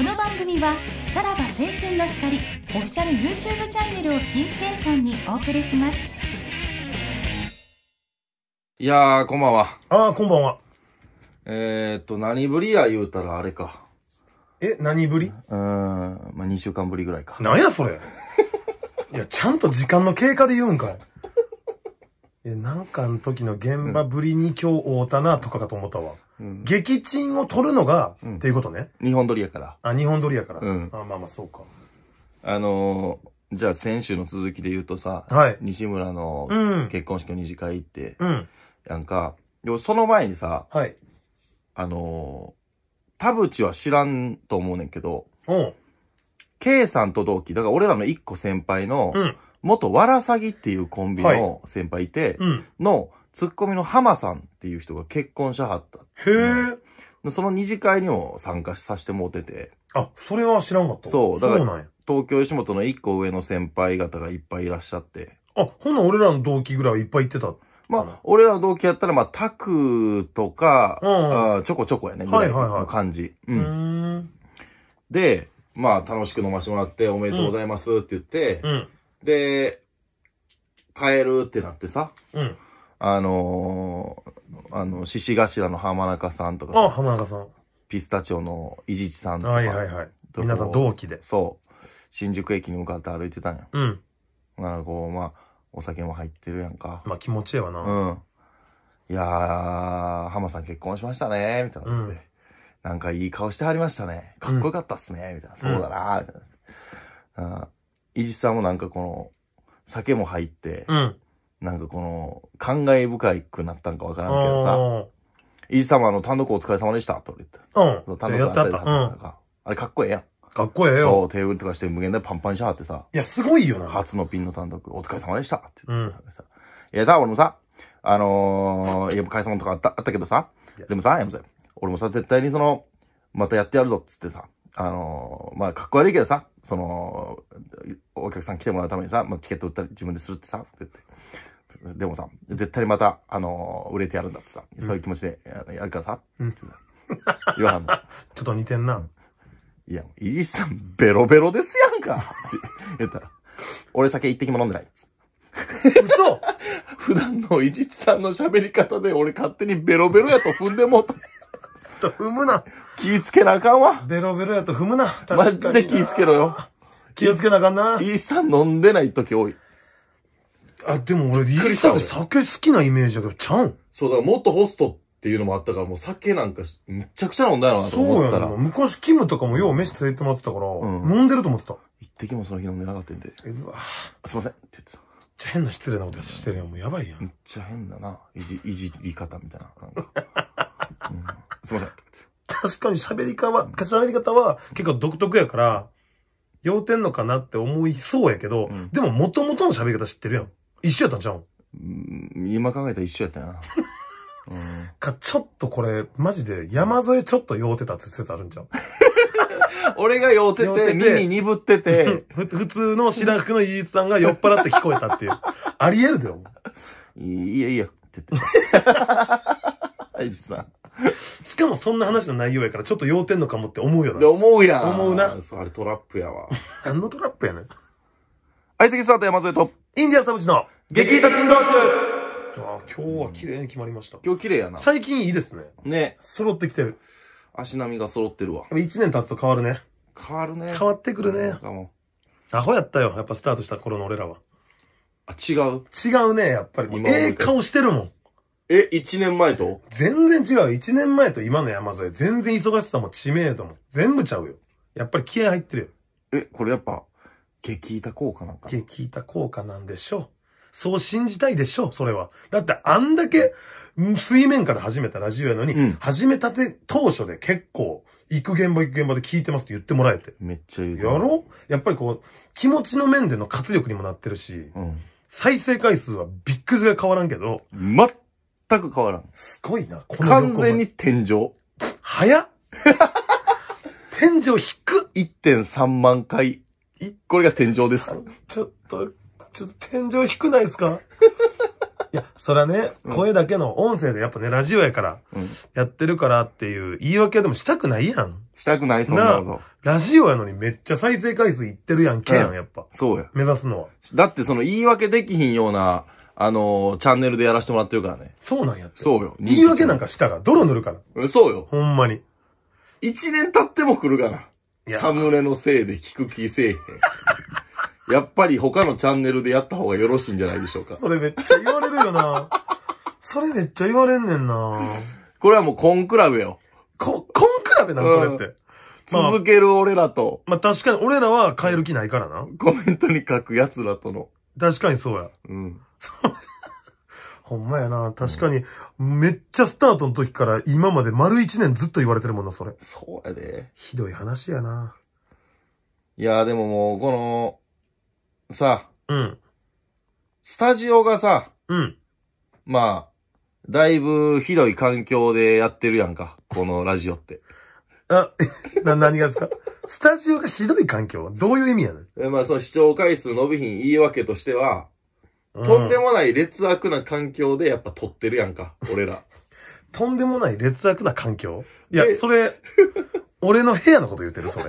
この番組はさらば青春の光オフィシャル YouTube チャンネルをキーステーションにお送りしますいやーこんばんはああ、こんばんは。えー、っと何ぶりや言うたらあれかえ、何ぶりうんまあ2週間ぶりぐらいかなんやそれ。いや、ちゃんと時間の経過で言うんかい。いなんかの時の現場ぶりに今日会うたなとかかと思ったわ。撃沈を取るのが、っていうことね。日本撮りやから。あ、日本撮りやから。うんあまあまあ、そうか。あのーじゃあ先週の続きで言うとさ、はい西村の結婚式の二次会行って、うん。なんか、でもその前にさ、はい。あのー田淵は知らんと思うねんけど、おう。K さんと同期、だから俺らの一個先輩の、うん。元わらさぎっていうコンビの先輩いて、うん。の、ツッコミの浜さんっていう人が結婚しはったっへえ。その二次会にも参加させてもうてて。あ、それは知らんかった。そう、だから、東京吉本の一個上の先輩方がいっぱいいらっしゃって。あ、ほんなん俺らの同期ぐらいはいっぱい行ってた。まあ俺らの同期やったら、まあ、タクとか、うんあちょこちょこやね、いはいの感じ。うん。ん。で、まあ、楽しく飲ましてもらって、おめでとうございますって言って、うん。で、帰るってなってさ、うん。あのー、あの、獅子頭の浜中さんとかさあ、浜中さん。ピスタチオの伊地知さんとか。はいはいはい。皆さん同期で。そう。新宿駅に向かって歩いてたんや。うん。ならこう、まあ、お酒も入ってるやんか。まあ気持ちええわな。うん。いやー、浜さん結婚しましたね、みたいな、うん、なんかいい顔してはりましたね。かっこよかったっすね、みたいな。そうだな、みたいな。伊地知さんもなんかこの、酒も入って、うん。なんかこの、感慨深いくなったんかわからんけどさ、イー様の単独お疲れ様でした、と俺言った。うん。単独あったか、あれかっこええやん。かっこええよ。そう、テーブルとかして無限でパンパンしはってさ。いや、すごいよな。初のピンの単独、お疲れ様でしたって言ってさ。いやさ、俺もさ、あのー、いや、解散とかあった、あったけどさ、でもさ、やむぜ、俺もさ、絶対にその、またやってやるぞっつってさ、あのー、まあ、かっこ悪いけどさ、その、お客さん来てもらうためにさ、まあ、チケット売ったり自分でするってさ、って言って。でもさ、絶対また、あのー、売れてやるんだってさ、そういう気持ちでやるからさ、うん、ってさ、言わはんの。ちょっと似てんな。いや、イジさん、ベロベロですやんかって言ったら、俺酒一滴も飲んでない。嘘 普段のいじちさんの喋り方で俺勝手にベロベロやと踏んでもうと踏むな。気ぃつけなあかんわ。ベロベロやと踏むな。確かに。マジで気ぃつけろよ。気をつけなあかんな。いじちさん飲んでない時多い。あ、でも俺、イギリスって酒好きなイメージだけど、ちゃうんそう、だから元ホストっていうのもあったから、もう酒なんかむちゃくちゃ飲んだよなと思ってたら。そうやな。昔、キムとかもよう飯連れてもらってたから、うん飲んでると思ってた。一滴もその日飲んでなかったんで、うわあすいませんって言ってた。めっちゃ変な失礼なことしてるやん。もうやばいやめっちゃ変だな。いじ、いじり方みたいな。なんかうんすいません。確かに喋り方は、喋り方は結構独特やから、酔うてんのかなって思いそうやけど、うんでも元々の喋り方知ってるやん。一緒やったんちゃうん今考えたら一緒やったな。うん、か、ちょっとこれ、マジで山添ちょっと酔うてたって説あるんちゃう 俺が酔うててて、て耳鈍ってて、ふ普通の白服の伊地さんが酔っ払って聞こえたっていう。ありえるだよ。いいやいいや、って言って。イジさん。しかもそんな話の内容やから、ちょっと酔うてんのかもって思うよで、な。思うやん。思うなそあれトラップやわ。何のトラップやねん。相席スタート山添と。インディアンサムチの激イタチン中アー今日は綺麗に決まりました。今日綺麗やな。最近いいですね。ね。揃ってきてる。足並みが揃ってるわ。一1年経つと変わるね。変わるね。変わってくるねかもアホやったよ。やっぱスタートした頃の俺らは。あ、違う。違うね、やっぱり。今ええ顔してるもん。え、1年前と全然違う。1年前と今の山添。全然忙しさも知名度も。全部ちゃうよ。やっぱり気合入ってるよ。え、これやっぱ、激板効果なんか激板効果なんでしょう。そう信じたいでしょう、それは。だってあんだけ水面下で始めたラジオやのに、うん始めたて当初で結構、行く現場行く現場で聞いてますって言ってもらえて。めっちゃ言うやてるろやっぱりこう、気持ちの面での活力にもなってるし、うん。再生回数はビックスが変わらんけど、全く変わらん。すごいな、この完全に。に天井。早っ天井低っ1.3 万回これが天井です。ちょっと、ちょっと天井低ないですか いや、そらね、うん、声だけの音声でやっぱね、ラジオやから、やってるからっていう言い訳はでもしたくないやん。したくない、そんなこと。ラジオやのにめっちゃ再生回数いってるやんけやん、やっぱ。そうや。目指すのは。だってその言い訳できひんような、あのー、チャンネルでやらせてもらってるからね。そうなんやって。そうよ。言い訳なんかしたら、泥塗るから。そうよ。ほんまに。一年経っても来るから。サムネのせいで聞く気せえへん。やっぱり他のチャンネルでやった方がよろしいんじゃないでしょうか。それめっちゃ言われるよな。それめっちゃ言われんねんな。これはもうコンクラブよ。こ、コンクラブなのこれって。うん続ける俺らと。まあ確かに俺らは変える気ないからな。コメントに書く奴らとの。確かにそうや。うん。ほんまやな。確かに、めっちゃスタートの時から今まで丸一年ずっと言われてるもんな、それ。そうやで。ひどい話やな。いや、でももう、この、さ、うん。スタジオがさ、うん。まあ、だいぶひどい環境でやってるやんか。このラジオって。あ、な、何がですかスタジオがひどい環境はどういう意味やねん。まあ、その視聴回数伸びひん言い訳としては、とんでもない劣悪な環境でやっぱ撮ってるやんか、俺ら。とんでもない劣悪な環境。いや、それ、俺の部屋のこと言ってる、それ。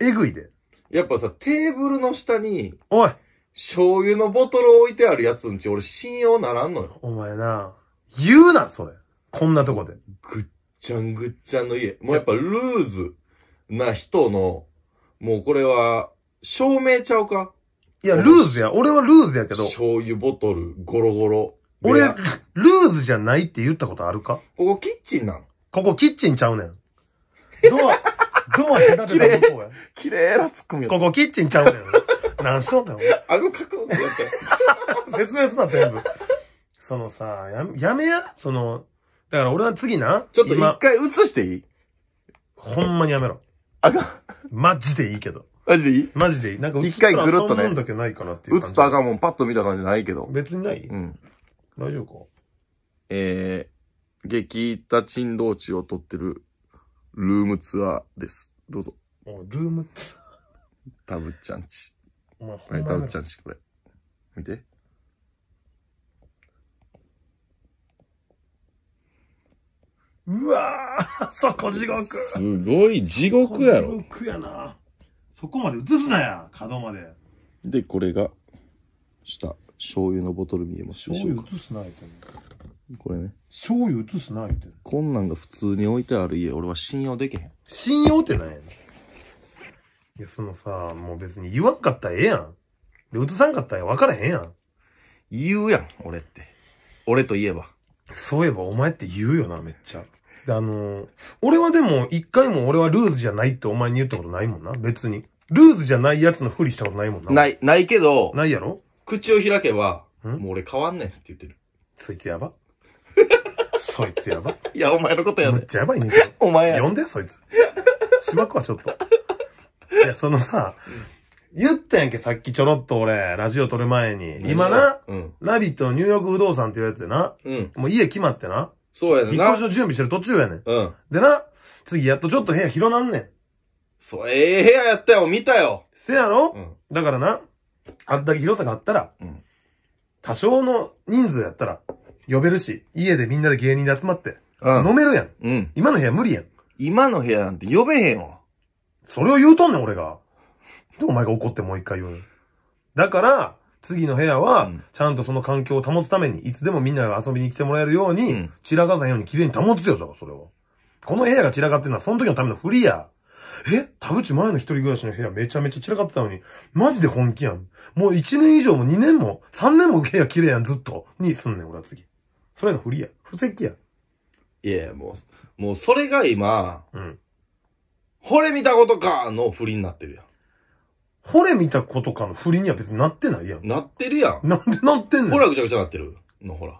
えぐいで。やっぱさ、テーブルの下におい、醤油のボトル置いてあるやつんち俺信用ならんのよ。お前な、言うな、それ。こんなとこで。ぐっちゃんぐっちゃんの家。もうやっぱルーズな人の、もうこれは、証明ちゃうかいや、ルーズや。俺はルーズやけど。醤油ボトル、ゴロゴロ。俺、ルーズじゃないって言ったことあるかここキッチンなんここキッチンちゃうねん。ドア、ドア隔てたとこや。綺麗なつくコここキッチンちゃうねん。何しとんねん。あの角度やって。絶 滅な、全部。そのさ、や、やめやその、だから俺は次な。ちょっと一回映していいほんまにやめろ。あかん。マジでいいけど。マジでいいマジでいい。なんか一回ぐるっとね打つとなかあかんもん、パッと見た感じないけど。別にないうん。大丈夫かえー、激多沈道地を撮ってるルームツアーです。どうぞ。ルームツアータブちゃんち。お前ほはんい、まタブちゃんち、これ。見て。うわーそこ地獄すごい、地獄やろ。地獄やな。そこまで映すなや角までで、これが、下、醤油のボトル見えますでしょ醤油移映すな言てこれね。醤油映すな言てこんなんが普通に置いてある家、俺は信用できへん。信用ってなんやねんいやそのさもう別に言わんかったらええやんで映さんかったら分からへんやん言うやん、俺って。俺といえば。そういえばお前って言うよなめっちゃで、あの俺はでも、一回も俺はルーズじゃないってお前に言ったことないもんな、別に。ルーズじゃないやつのふりしたことないもんな。ない、ないけど、ないやろ口を開けば、んもう俺変わんねんって言ってる。そいつやば。そいつやば。いや、お前のことやめっちゃやばいね お前や呼んで、そいつ。しばくはちょっと。いや、そのさ、言ったやんけ、さっきちょろっと俺、ラジオ撮る前に。今な、うん。ラビットのニューヨーク不動産っていうやつでな、うん。もう家決まってな、そうやねん引っ越しの準備してる途中やねん。うん。でな、次やっとちょっと部屋広なんねん。そう、ええ部屋やったよ、見たよ。せやろ、うん。だからな、あんだけ広さがあったら、うん多少の人数やったら、呼べるし、家でみんなで芸人で集まって、うん。飲めるやん。うん。今の部屋無理やん。今の部屋なんて呼べへんわ。それを言うとんねん、俺が。で、お前が怒ってもう一回言うだから、次の部屋は、ちゃんとその環境を保つために、いつでもみんなが遊びに来てもらえるように、散らかさんように綺麗に保つよ、それを。この部屋が散らかってるのは、その時のためのフリや。え田淵前の一人暮らしの部屋めちゃめちゃ散らかってたのに、マジで本気やん。もう一年以上も二年も、三年も部屋綺麗やん、ずっと。にすんねん、俺は次。それのフリや。布石や。いや、もう、もうそれが今、うん。これ見たことかのフリになってるやん。ほれ見たことかの振りには別になってないやん。なってるやん。なんでなってんのほら、ぐちゃぐちゃなってるの、ほら。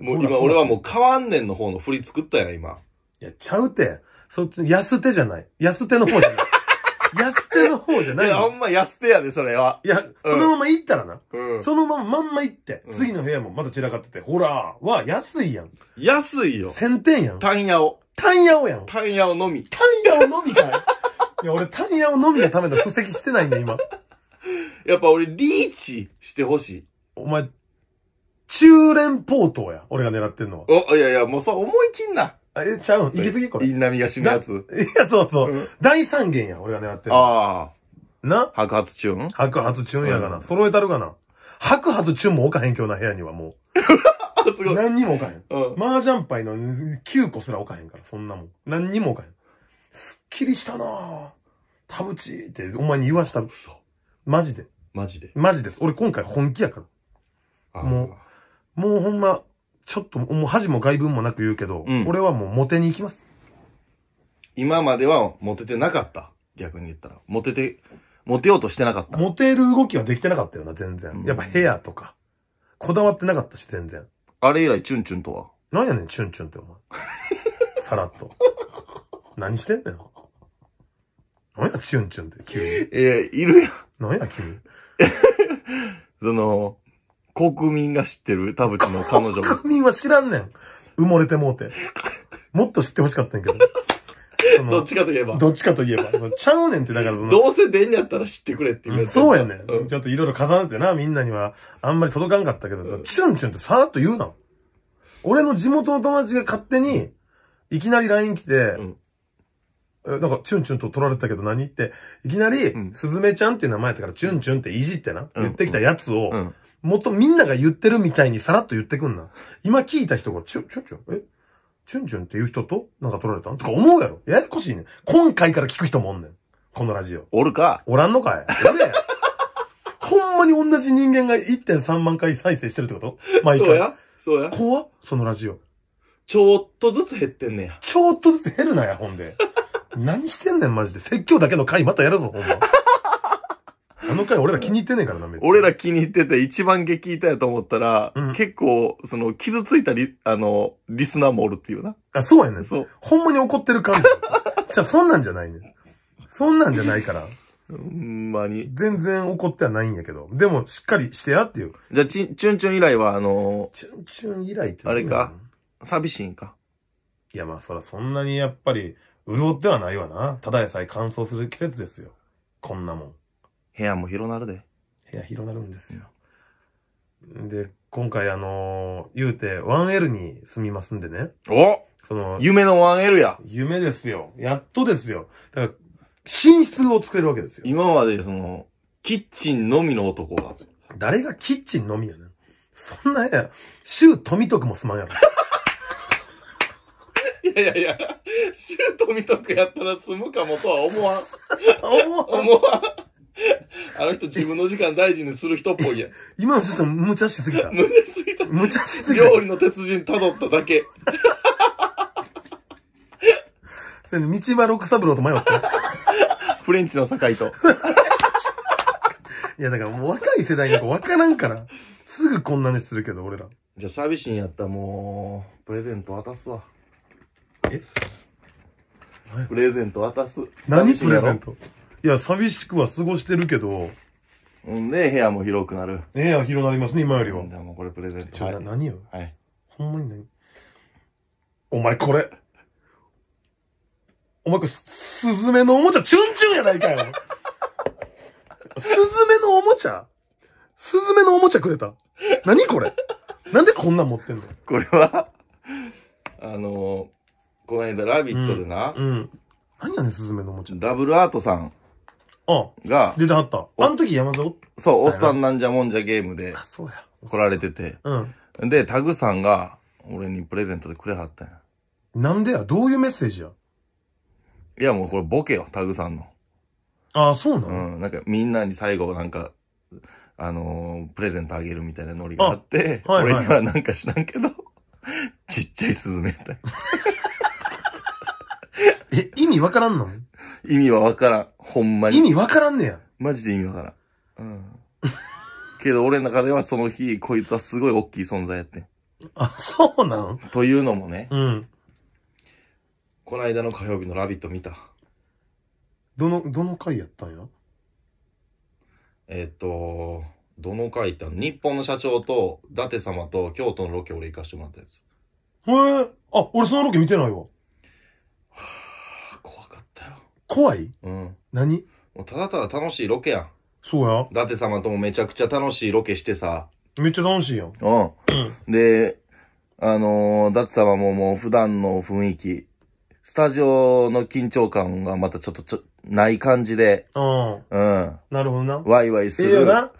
もう今、俺はもう変わんねんの方の振り作ったやん、今。いや、ちゃうて。そっち、安手じゃない。安手の方じゃない。安手の方じゃない。いや、あんま安手やで、それは。いや、そのまま行ったらな。うん。そのまま、まんま行って、次の部屋もまだ散らかってて、ほら、は安いやん。安いよ。1000点やん。単ヤオ。単ヤオやん。単ヤオのみ。単ヤオのみかい。いや、俺、タヤをのみのための布石してないね、今。やっぱ俺、リーチしてほしい。お前、中連ポートや。俺が狙ってんのは。お、いやいや、もうそう思い切んな。え、ちゃうんき過ぎこれ。インナミが死ぬやつ。いや、そうそう。大三元や、俺が狙ってる。ああ。な白髪チューン白髪チューンやがな。うん、揃えたるがな。白髪チューンも置かへん今日な部屋にはもう。すごい。何にも置かへん。うん。麻雀牌の9個すら置かへんから、そんなもん。何にも置かへん。すっきりしたなぁ。田淵ってお前に言わしたる。嘘。マジで。マジで。マジです。俺今回本気やから。もう、もうほんま、ちょっと、もう恥も外文もなく言うけど、うん、俺はもうモテに行きます。今まではモテてなかった。逆に言ったら。モテて、モテようとしてなかった。モテる動きはできてなかったよな、全然。やっぱヘアとか。こだわってなかったし、全然。あれ以来、チュンチュンとは何やねん、チュンチュンってお前。さらっと。何してんねん。何や、チュンチュンって、急に。いや、いるやん。何や、に。その、国民が知ってる田淵の彼女 国民は知らんねん。埋もれてもうて。もっと知ってほしかったんやけど。どっちかといえば。どっちかといえば。ちゃうねんって、だからその。どうせ出んやったら知ってくれって言うやつそうやねん。ちょっといろいろ重なってな、みんなには、あんまり届かんかったけどさ、チュンチュンってさらっと言うな。俺の地元の友達が勝手に、いきなり LINE 来て、なんか、チュンチュンと取られたけど何って、いきなり、スズメちゃんっていう名前やったから、チュンチュンっていじってな、言ってきたやつを、もっとみんなが言ってるみたいにさらっと言ってくんな。今聞いた人が、チュン、チュンチュン、えチュンチュンっていう人となんか取られたんとか思うやろややこしいね今回から聞く人もおんねん。このラジオ。おるか。おらんのかい。おれ ほんまに同じ人間が1.3万回再生してるってこと毎回。そうや。そうや。怖そのラジオ。ちょっとずつ減ってんねや。ちょっとずつ減るなや、ほんで。何してんねん、マジで。説教だけの回またやるぞ、ほんま。あの回俺ら気に入ってねえからな、めっちゃ。俺ら気に入ってて一番激痛やと思ったら、うん結構、その、傷ついたリ、あの、リスナーもおるっていうな。あ、そうやねん。そう。ほんまに怒ってる感じ。じゃあそんなんじゃないねん。そんなんじゃないから。ほんまに。全然怒ってはないんやけど。でも、しっかりしてやっていう。じゃあ、ちん、チュンチュン以来は、あの、チュンチュン以来って何あれか寂しいんか。いや、まあ、そらそんなにやっぱり、潤ってはないわな。ただでさえ乾燥する季節ですよ。こんなもん。部屋も広なるで。部屋広なるんですよ。で、今回あのー、言うて 1L に住みますんでね。おその、夢の 1L や。夢ですよ。やっとですよ。だから、寝室を作れるわけですよ。今までその、キッチンのみの男が。誰がキッチンのみやねん。そんなや、週富徳もすまんやろ。いやいやいや、シュート見とくやったら済むかもとは思わん。思わん。思わん。あの人自分の時間大事にする人っぽいや今のちょっと無茶しすぎた。無茶しすぎた。無茶しすぎた。料理の鉄人辿っただけ。それ道場六三郎と迷った。フレンチの境と。いや、だからもう若い世代なんか分からんから。すぐこんなにするけど、俺ら。じゃあ寂しいんやったらもう、プレゼント渡すわ。えプレゼント渡す。何プレゼントいや、寂しくは過ごしてるけど。うんね、部屋も広くなる。部屋広なりますね、今よりは。じゃもうこれプレゼント。ちょ、はい、何よ。はい。ほんまに何お前これ。お前これ、スズメのおもちゃ、チュンチュンやないかよ。スズメのおもちゃスズメのおもちゃくれた。何これなんでこんなん持ってんのこれは、あのーこの間、ラビットでな、うん。うん何やねん、スズメのおもちゃ。ダブルアートさんあ、が、出てはった。あの時山添おっそう、おっさんなんじゃもんじゃゲームであ、そうや。来られてて。うん。で、タグさんが、俺にプレゼントでくれはったんや。なんでやどういうメッセージやいや、もうこれボケよ、タグさんの。ああ、そうなうの、ん。なんか、みんなに最後、なんか、あのープレゼントあげるみたいなノリがあって、はいはい俺にはなんか知らんけど、ちっちゃいスズメみたいな。意味わからんの意味はわからん。ほんまに。意味わからんねや。マジで意味わからん。うん。けど俺の中ではその日、こいつはすごい大きい存在やってん。あ、そうなんというのもね、うん。この間の火曜日のラビット見た。どの、どの回やったんやえっ、と、どの回ったの日本の社長と、伊達様と京都のロケ俺行かしてもらったやつ。へえ。あ、俺そのロケ見てないわ。怖いうん。何もうただただ楽しいロケやん。そうや。伊達様ともめちゃくちゃ楽しいロケしてさ。めっちゃ楽しいやん。うん。で、あのー、てツ様ももう普段の雰囲気、スタジオの緊張感がまたちょっとちょ、ない感じで、うん。うん。なるほどな。ワイワイすええる。な。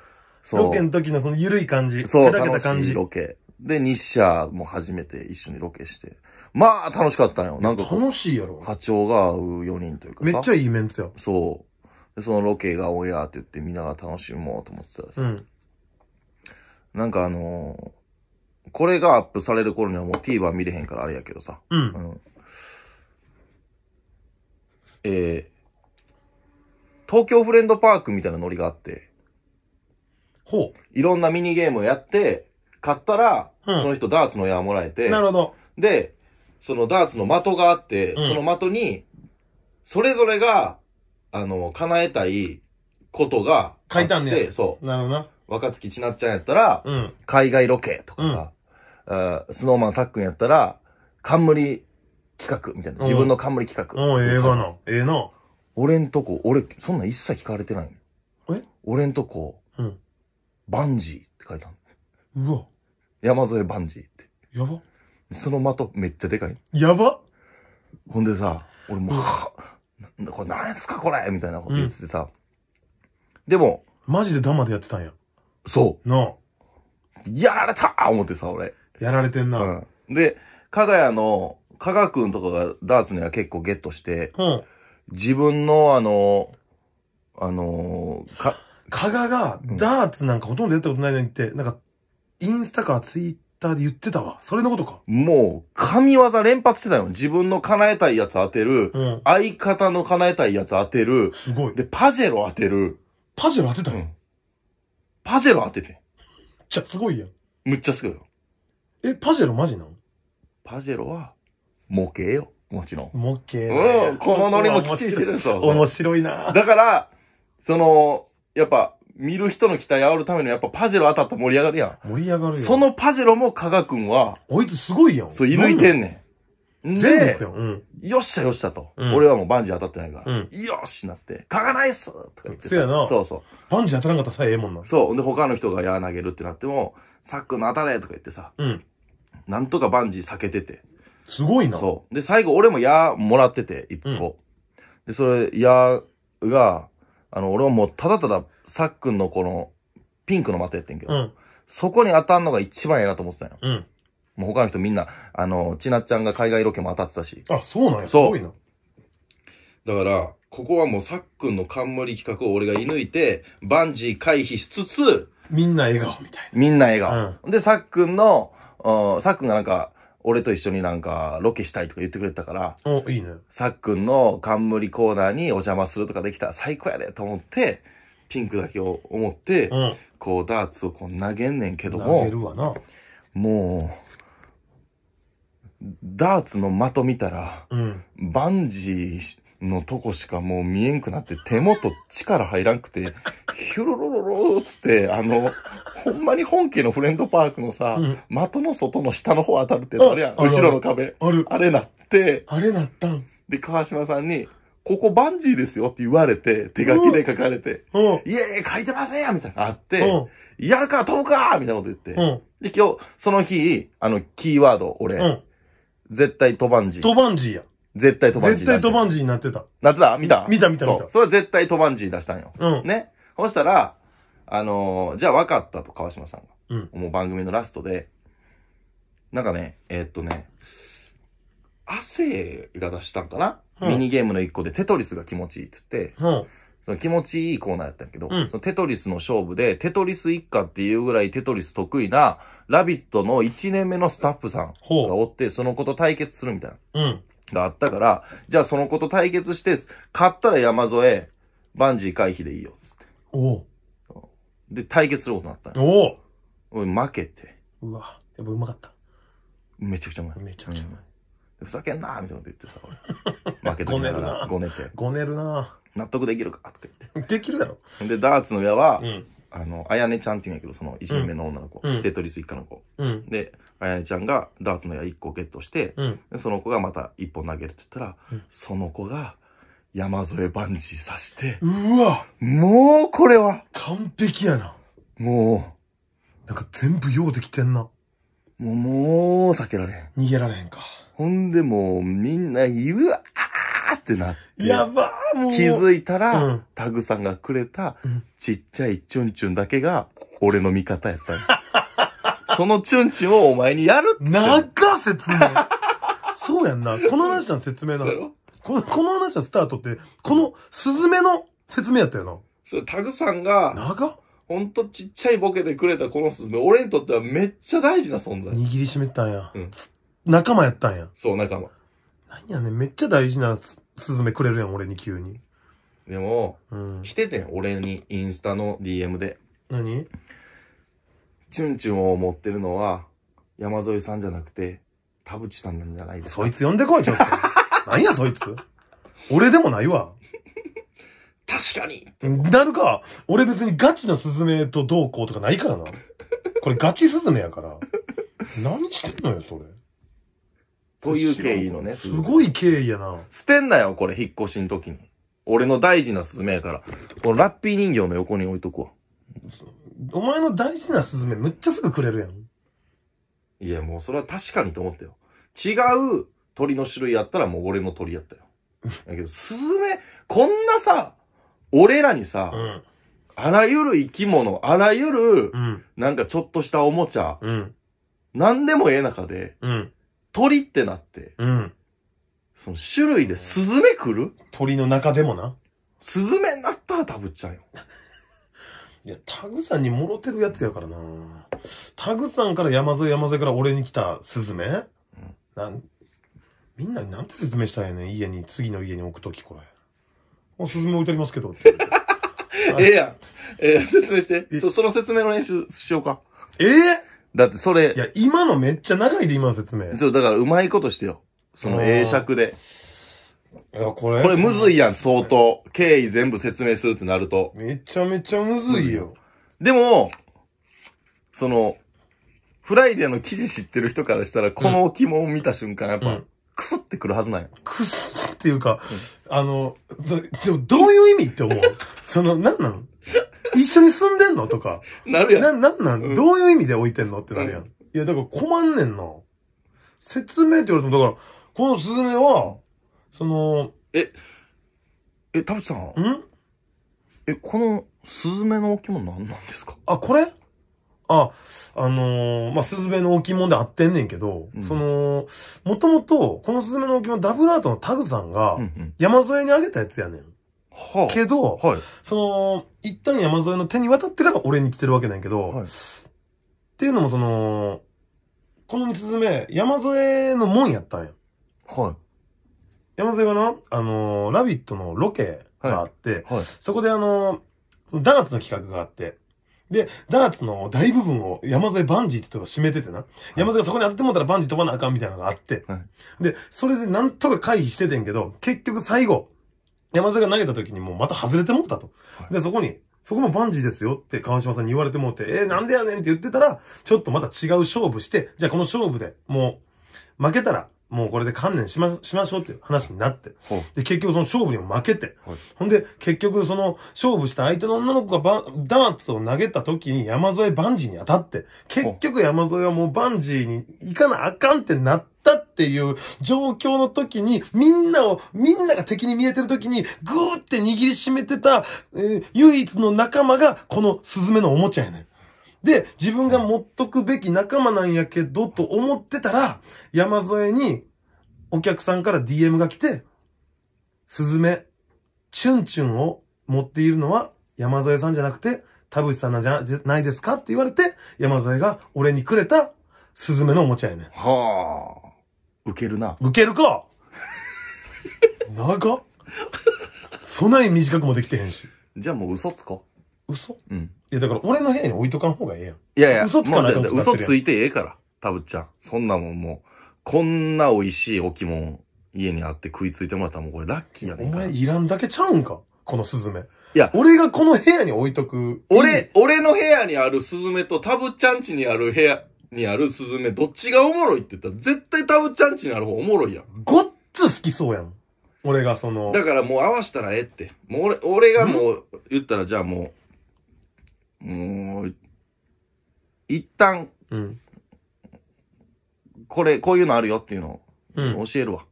そう。ロケの時のその緩い感じ。そう、砕け楽た感しいじ。ロケ。で、日社も初めて一緒にロケして。まあ楽しかったよ。なんか楽しいやろ。波長が合う4人というかめっちゃいいメンツや。そう。で、そのロケがオンエアって言ってみんなが楽しもうと思ってたらさ、うん。なんかあのーこれがアップされる頃にはもう TVer 見れへんからあれやけどさ。ううん。えー、東京フレンドパークみたいなノリがあって、ほう。いろんなミニゲームをやって、買ったら、うんその人ダーツの矢もらえて、なるほど。で、そのダーツの的があって、うん、その的に、それぞれが、あの、叶えたいことが書いたんねそう。なるほどな。若月千奈ちゃんやったら、うん、海外ロケとかさ、うん、スノーマンサックンやったら、冠企画みたいな。自分の冠企画。うん、ええな。ええな。俺んとこ、俺、そんな一切聞かれてない。え俺んとこ、うん、バンジーって書いたの。うわ。山添バンジーって。やば。その的めっちゃでかい。やばほんでさ、俺もう、はなんだこれ何すかこれみたいなこと言ってさ。でも、マジでダマでやってたんや。そう。なやられた思ってさ、俺。やられてんな。うん。うん。で、加賀やの、加賀くんとかがダーツには結構ゲットして、自分のあの、あの、か、加賀が、ダーツなんかほとんどやったことないのにって、なんか、インスタかツイッターで言ってたわ。それのことか。もう、神業連発してたよ。自分の叶えたいやつ当てる、うん、相方の叶えたいやつ当てる、すごい。で、パジェロ当てる。パジェロ当てたよ。うん、パジェロ当てて。めっちゃすごいやん。むっちゃすごいよ。え、パジェロマジなのパジェロは、模型よ。もちろん。模型、うん。このノリもきっちりしてるん面白いな。だから、その、やっぱ、見る人の期待を煽るためのやっぱパジェロ当たったら盛り上がるやん。盛り上がるん。そのパジェロも加賀くんは、あいつすごいやん。そう、射抜いてんねん。全で部、よっしゃよっしゃと。俺はもうバンジー当たってないから、よしなって、加賀ないっすとか言ってさ。そうやなそうそう。バンジー当たらんかったらさええもんな。そう。んで、他の人が矢投げるってなっても、さっくんの当たれとか言ってさ、うん。なんとかバンジー避けてて。すごいな。そう。で、最後俺も矢もらってて、一個。で、それ、矢が、あの、俺はもうただたださっくんのこの、ピンクの的やってんけど、うんそこに当たんのが一番ええなと思ってたんよ。うん。もう他の人みんな、あの、ちなっちゃんが海外ロケも当たってたし。あ、そうなんや。そうごいな。だから、ここはもうさっくんの冠企画を俺が射抜いて、バンジー回避しつつ、みんな笑顔みたいみんな笑顔。で、さっくんの、さっくんがなんか、俺と一緒になんか、ロケしたいとか言ってくれてたから、お、いいね。さっくんの冠コーナーにお邪魔するとかできたら最高やでと思って、ピンクだけを思って、うん、こうダーツをこう投げんねんけども、もう、ダーツの的見たら、うん、バンジーのとこしかもう見えんくなって手元力入らんくて、ヒュロロロロっつって、あの、ほんまに本家のフレンドパークのさ、うん、的の外の下の方当たるってあれやん。後ろの壁。あれなって。あれなったん。で、川島さんに、ここバンジーですよって言われて、手書きで書かれて、うん、いえいえ、書いてませんやみたいなのがあって、うん、やるか、飛ぶかみたいなこと言って、うん、で、今日、その日、あの、キーワード、俺、絶対飛バンジー。飛バンジーや。絶対飛バンジー。絶対飛バンジーになってた。なってた見た見た見た見た。それは絶対飛バンジー出したんよ。うん、ね。そしたら、あのじゃあ分かったと、川島さんが。うん、もう番組のラストで、なんかね、えっとね、汗が出したんかな、うんミニゲームの一個でテトリスが気持ちいいって言って、うん。その気持ちいいコーナーやったんやけど、うんそのテトリスの勝負で、テトリス一家っていうぐらいテトリス得意な、ラビットの1年目のスタッフさんがおって、その子と対決するみたいな。う。ん。があったから、じゃあその子と対決して、勝ったら山添バンジー回避でいいよ、つって。おうで、対決することになったんやおう負けて、うわ。やっぱうまかった。めちゃくちゃうまい。めちゃくちゃうまい。ふざけんなみたいなこと言ってさ、俺。負けときなるな。ごねて。ごねるな納得できるかとか言って。できるだろ。で、ダーツの矢は、うん、あの、あやねちゃんって言うんやけど、その、いじめの女の子、うん、テトリス一家の子。うん、で、あやねちゃんがダーツの矢1個ゲットして、その子がまた1本投げるって言ったら、その子が、山添バンジー刺して。うわもうこれは完璧やな。もう。なんか全部用できてんな。もう、もう避けられへん。逃げられへんか。ほんでもう、みんな、うわーってなって。やばーもう。気づいたら、うん、タグさんがくれた、ちっちゃいチュンチュンだけが、俺の味方やった そのチュンチュンをお前にやるって。長説明。そうやんな。この話の説明だろ。この、この話のスタートって、この、スズメの説明やったよな。そう、タグさんが、長ほんとちっちゃいボケでくれたこのスズメ、俺にとってはめっちゃ大事な存在。握りしめたんや。うん。仲間やったんや。そう、仲間。何やねん、めっちゃ大事なススズメくれるやん、俺に急に。でも、うん。来ててん、俺にインスタの DM で。何チュンチュンを持ってるのは、山添さんじゃなくて、田淵さんなんじゃないですそい。つ呼んでこい、ちょっと。何や、そいつ。俺でもないわ。確かになるか。俺別にガチのスズメとどうこうとかないからな。これガチスズメやから。何してんのよ、それ。という経緯のね。すごい経緯やな。捨てんなよ、これ、引っ越しの時に。俺の大事なスズメやから。このラッピー人形の横に置いとくわ。お前の大事なスズメむっちゃすぐくれるやん。いや、もうそれは確かにと思ったよ。違う鳥の種類やったらもう俺の鳥やったよ。だけど、スズメ、こんなさ、俺らにさ、うん、あらゆる生き物、あらゆる、うん、なんかちょっとしたおもちゃ、うん、何でもええ中で、うん、鳥ってなって、うん。その種類でスズメ来る鳥の中でもな。スズメになったらタブちゃうよ。いや、タグさんにもろてるやつやからな。タグさんから山添山添から俺に来たスズメ、なんみんなになんて説明したんやねん。家に、次の家に置くときこれ。お、スズメ置いてありますけどって。ええやん。ええ説明して。その説明の練習しようか。えーだってそれい、や、今のめっちゃ長いで、今の説明。そう、だからうまいことしてよ。その英尺で。や、これ。これむずいやん、相当。経緯全部説明するってなると。めちゃめちゃむずいよ。でも、その、フライデーの記事知ってる人からしたら、この疑問を見た瞬間、やっぱくすってくるはずなんや。くすっていうか、あの、どでもどういう意味って思うその、なんなん一緒に住んでんのとか。なるやん。な、なんなん、うんどういう意味で置いてんのってなるやん。いや、だから困んねんな。説明って言われても、だから、このスズメは、その、え、え、田淵さん、んえ、このスズメの置物何なんですかあ、これあ、あのーまあ、スズメの置物で合ってんねんけど、うんその、もともと、このスズメの置物、ダブルアートのタグさんが、山添にあげたやつやねん。はあ、けど、はい、その、一旦山添の手に渡ってから俺に来てるわけなんやけど、はい、っていうのもその、この三つ目、山添の門やったんや。はい。山添がな、あのー、ラビットのロケがあって、はい、そこであのー、そのダーツの企画があって、で、ダーツの大部分を山添バンジーってとこ締めててな。はい、山添がそこに当ててもたらバンジー飛ばなあかんみたいなのがあって。はい、で、それでなんとか回避しててんけど、結局最後、山添が投げた時にもうまた外れてもったと。はい、で、そこに、そこもバンジーですよって川島さんに言われてもって、えー、なんでやねんって言ってたら、ちょっとまた違う勝負して、じゃあこの勝負でもう、負けたら、もうこれで観念しま、しましょうっていう話になって。で、結局その勝負にも負けて。ほんで、結局その勝負した相手の女の子がバダーツを投げた時に山添バンジーに当たって、結局山添はもうバンジーに行かなあかんってなったっっていう状況の時に、みんなを、みんなが敵に見えてる時に、ぐーって握りしめてた、えー、唯一の仲間が、このスズメのおもちゃやねん。で、自分が持っとくべき仲間なんやけど、と思ってたら、山添にお客さんから DM が来て、スズメ、チュンチュンを持っているのは山添さんじゃなくて、田淵さんなんじゃないですかって言われて、山添が俺にくれたスズメのおもちゃやねん。はあ。ウケるな。ウケるか長っ。そない短くもできてへんし。じゃあもう嘘つこう。嘘うん。いや、だから俺の部屋に置いとかん方がええやん。いやいや、嘘つかないかもしれない。嘘ついてええから、たぶっちゃん。そんなもんもう、こんな美味しい置物、家にあって食いついてもらったらもうこれラッキーやねんお前いらんだけちゃうんかこのスズメ。いや、俺がこの部屋に置いとく。俺、俺の部屋にあるスズメとタブちゃん家にある部屋にあるスズメ、どっちがおもろいって言ったら絶対タブちゃん家にある方おもろいやん。ごっつ好きそうやん。俺がその。だからもう合わしたらええって。もう俺、俺がもう言ったらじゃあもう、もう、一旦、うん。これ、こういうのあるよっていうのうん。教えるわ。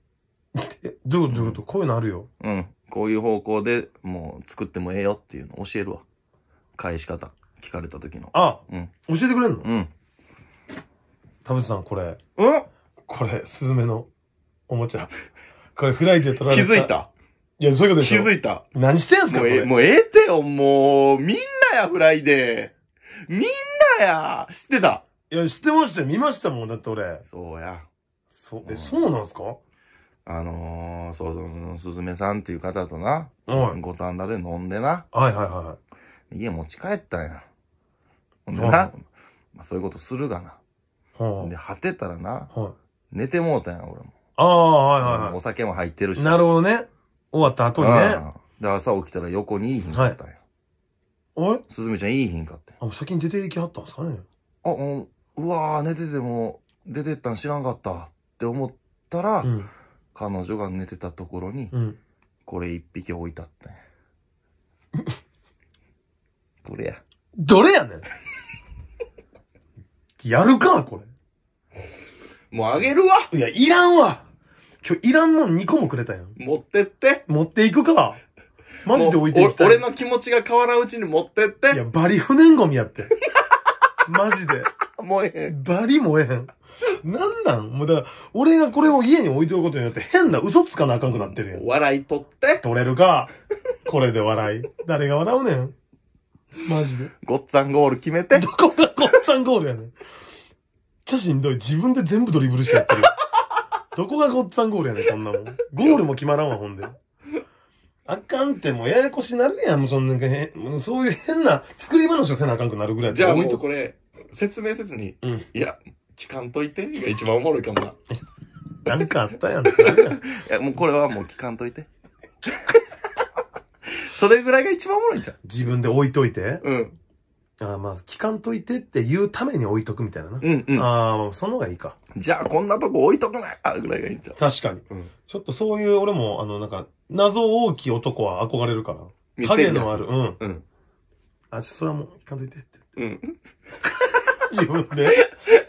え、どういうことどういうことこういうのあるよ。うん。こういう方向でもう作ってもええよっていうのを教えるわ。返し方。聞かれた時の。あ、うん教えてくれんのうん。田淵さん、これ。うんこれ、スズメのおもちゃ。これ、フライデー取ら気れた。づいたいや、そういうことでし気づいた。何してんすかもこうええ、れ。もうええってよ、もう、みんなや、フライデー。みんなや。知ってた。いや、知ってましたよ。見ましたもん、だって俺。そうや。そ、え、そうなんすかあのー、そうその、すずめさんっていう方とな、はい五反田で飲んでな、はいはいはい。家持ち帰ったんや。ほんでな、まあ、そういうことするがな。い。ほんで、果てたらな、はい。寝てもうたんや、俺も。ああ、はいはいはお酒も入ってるし。なるほどね。終わった後にね。で、朝起きたら横にいい日になったんや。あれすずめちゃんいい品買って。あ、先に出て行きはったんですかね。あ、うんうわー、寝てても、出てったん知らんかったって思ったら、うん。彼女が寝てたところに、うん。これ一匹置いたって これや。どれやねんやるかこれもうあげるわいや、いらんわ今日いらんもん2個もくれたやん。持ってって。持っていくかマジで置いていきたい。俺の気持ちが変わらんうちに持ってって。いや、バリ不燃ゴミやって。マジで。燃えへん。バリ燃えへん。なんなんもうだから、俺がこれを家に置いておくことによって変な嘘つかなあかんくなってるやん。笑い取って。取れるか。これで笑い。誰が笑うねん。マジで。ごっつんゴール決めて。どこがごっつんゴールやねん。めっちゃしんどい。自分で全部ドリブルしてやってる。どこがごっつんゴールやねん、こんなもん。ゴールも決まらんわ、ほんで。あかんってもうややこしなるやん。もうそんなへもうそういう変な作り話をせなあかんくなるぐらいじゃあもうこれ、説明せずに、うん、いや、聞かんといてが一番おもろいかもな。なんかあったやんやん。いや、もうこれはもう聞かんといて。それぐらいが一番おもろいじゃん。自分で置いといて。うん。あまあ、聞かんといてって言うために置いとくみたいなな。うんうん。ああ、その方がいいか。じゃあこんなとこ置いとくなよ ぐらいがいいんちゃう確かに、うん。ちょっとそういう俺も、あの、なんか、謎大きい男は憧れるから。影のある。うん。うん。あ、ちょ、それはもう聞かんといてって。うん。自分で、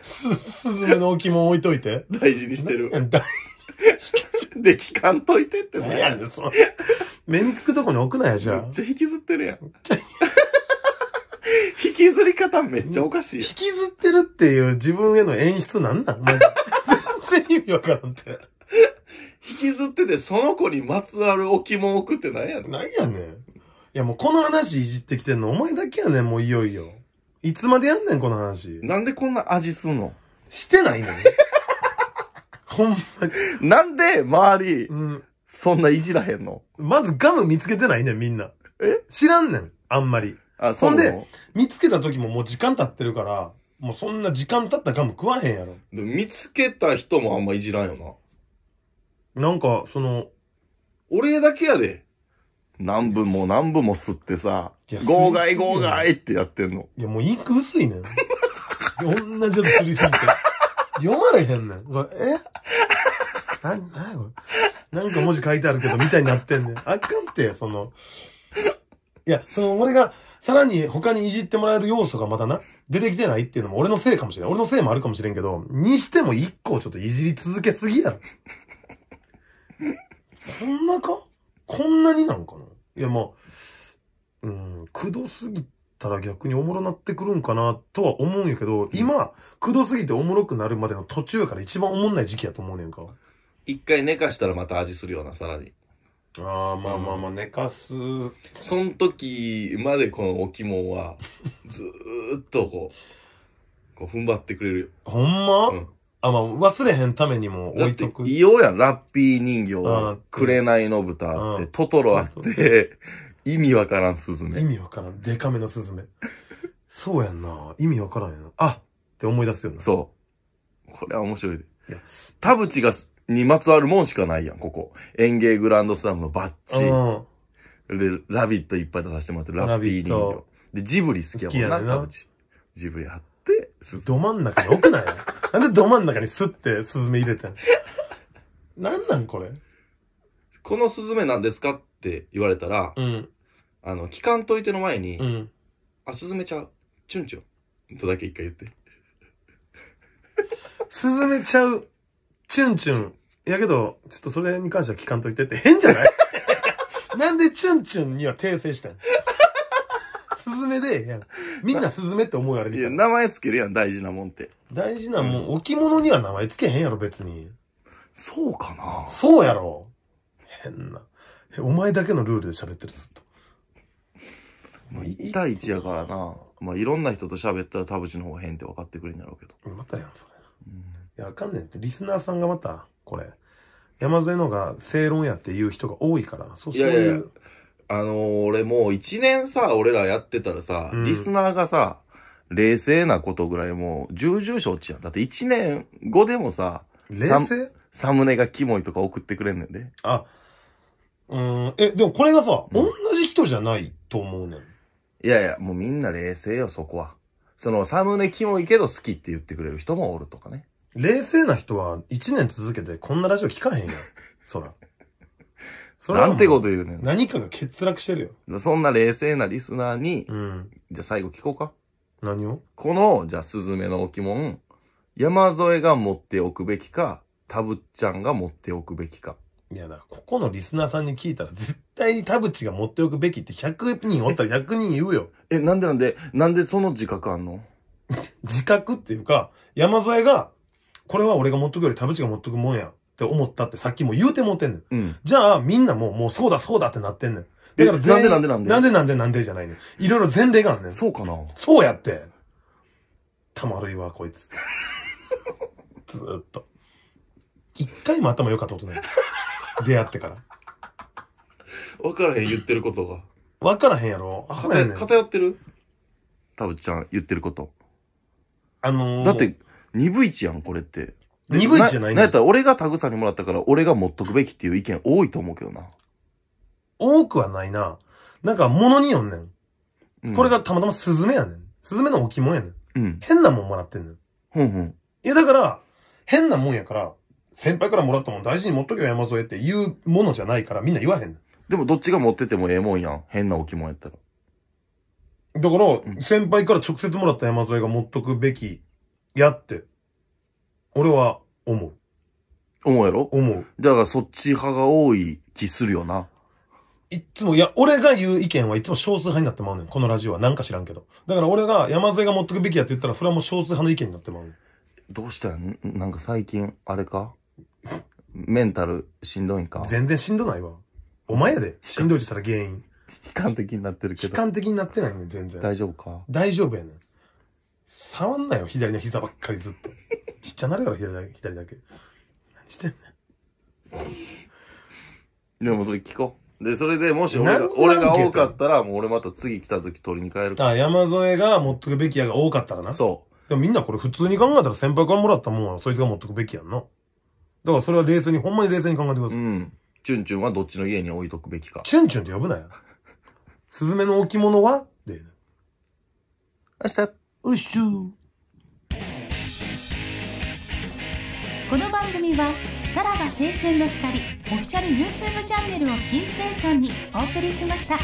す、すずめの置き物置いといて。大事にしてる。大事。で、聞かんといてってね。やね、そ目につくとこに置くなや、じゃあ。めっちゃ引きずってるやん。引きずり方めっちゃおかしい引きずってるっていう自分への演出なんだ全然意味わからんって。引きずってて、その子にまつわる置物置くってなやねん。何んやねん。いやもうこの話いじってきてんのお前だけやねん、もういよいよ。いつまでやんねん、この話。なんでこんな味すんのしてないねん。ほんまに。なんで周り、うん。そんないじらへんのまずガム見つけてないねん、みんな。え知らんねん、あんまり。あ、そほんで見つけた時ももう時間経ってるから、もうそんな時間経ったガム食わへんやろ。で見つけた人もあんまいじらんよな。なんか、その、俺だけやで。何分も何分も吸ってさいや、号外号外ってやってんの。いやもうインク薄いねん。同じの釣りすぎて。読まれへんねん。これえな、なこれ。なんか文字書いてあるけど、みたいになってんねん。あかんって、その。いや、その俺が、さらに他にいじってもらえる要素がまだな、出てきてないっていうのも俺のせいかもしれん。俺のせいもあるかもしれんけど、にしても一個ちょっといじり続けすぎやろ。こんなかこんなになんかないや、まあ、うん、くどすぎたら逆におもろなってくるんかなとは思うんやけど、今、くどすぎておもろくなるまでの途中から一番おもんない時期やと思うねんか。一回寝かしたらまた味するような、さらに。ああ、まあまあまあ、寝かす。その時までこの置物は、ずーっとこう、こう踏ん張ってくれるよ。ほんま、うんあ、まあ、忘れへんためにも置いてとく。ようやん。ラッピー人くれ形、いの豚って、トトロあって、意味わからんスズメ。意味わからん。デカめのスズメ。そうやんな。意味わからんやな。あって思い出すよな。そう。これは面白いいや田淵がにまつわるもんしかないやん、ここ。園芸グランドスラムのバッチ。で、ラビットいっぱい出させてもらってる、ラッピー人形。で、ジブリ好きやもんな、田淵。ジブリあって、ど真ん中よくない なんでど真ん中にスってスズメ入れたのなんなんこれこのスズメなんですかって言われたら、うん、あの、聞かんといての前に、うん、あ、スズメちゃう、チュンチュンとだけ一回言って。スズメちゃう、チュンチュンやけど、ちょっとそれに関しては聞かんといてって変じゃない なんでチュンチュンには訂正したんスズメでええやん。みんなスズメって思うやれいや、名前つけるやん、大事なもんって。大事なもん、置物には名前つけへんやろ、別に。そうかなそうやろ。変な。お前だけのルールで喋ってる、ずっと。まあ、1対1やからな。まあ、いろんな人と喋ったら田淵の方が変って分かってくれるんだろうけど。またやん、それ。うんいや、わかんねんって、リスナーさんがまた、これ。山添のが正論やって言う人が多いから、そうそういう。いやいやあのー、俺もう一年さ、俺らやってたらさ、うん、リスナーがさ、冷静なことぐらいもう重々承知やん。だって一年後でもさ、冷静サムネがキモいとか送ってくれんねんで。あ、うん、え、でもこれがさ、うん、同じ人じゃないと思うねん。いやいや、もうみんな冷静よ、そこは。その、サムネキモいけど好きって言ってくれる人もおるとかね。冷静な人は1年続けてこんなラジオ聞かへんやん。そら。そら。なんてこと言うねん。何かが欠落してるよ。そんな冷静なリスナーに、うん。じゃあ最後聞こうか。何をこの、じゃあ、スズメの置物、山添が持っておくべきか、田ブっちゃんが持っておくべきか。いやだ、ここのリスナーさんに聞いたら、絶対に田淵が持っておくべきって100人おったら100人言うよ。え、なんでなんで、なんでその自覚あんの 自覚っていうか、山添がこれは俺が持っとくより田淵が持っとくもんやって思ったってさっきも言うてもうてんねん。うん、じゃあ、みんなもう、もうそうだそうだってなってんねん。だから全なんでなんでなんでなんでなんでじゃないねん。いろいろ前例があんねん。そうかなそうやって。たまるいわ、こいつ。ずーっと。一回も頭良かったことない。出会ってから。わからへん、言ってることが。わからへんやろあかんねん。偏ってる田淵ちゃん、言ってること。あのー、だって、鈍い一やん、これって。鈍い一じゃないなやったら俺がタグさんにもらったから俺が持っとくべきっていう意見多いと思うけどな。多くはないな。なんか物によんねん。これがたまたまスズメやねん。スズメの置物やねん。うん、変なもんもらってんねん。うんうん。いやだから、変なもんやから、先輩からもらったもん大事に持っとけよ山添って言うものじゃないからみんな言わへんねん。でもどっちが持っててもええもんやん。変な置物やったら。だから、先輩から直接もらった山添が持っとくべきやって、俺は思う。思うやろ思う。だからそっち派が多い気するよな。いつも、いや、俺が言う意見はいつも少数派になってまうねん。このラジオは。なんか知らんけど。だから俺が山添が持っとくべきやって言ったら、それはもう少数派の意見になってまうねん。どうしたんなんか最近、あれかメンタルしんどいんか全然しんどないわ。お前やで。しんどいとしたら原因。悲観的になってるけど。悲観的になってないね全然。大丈夫か大丈夫やねん。触んなよ、左の膝ばっかりずっと。ちっちゃなるから左だけ、左だけ。何してんねん。でもそれ聞こう。で、それでもし俺が、俺が多かったら、もう俺また次来た時取りに帰るから。あ、山添が持っとくべきやが多かったらな。そう。でもみんなこれ普通に考えたら先輩からもらったもんは、そいつが持っとくべきやんな。だからそれは冷静に、ほんまに冷静に考えてください。うん。チュンチュンはどっちの家に置いとくべきか。チュンチュンって呼ぶなよ。スズメの置物はって。明日。ウッシュこの番組はさらば青春の光オフィシャル YouTube チャンネルをキーステーションにお送りしました。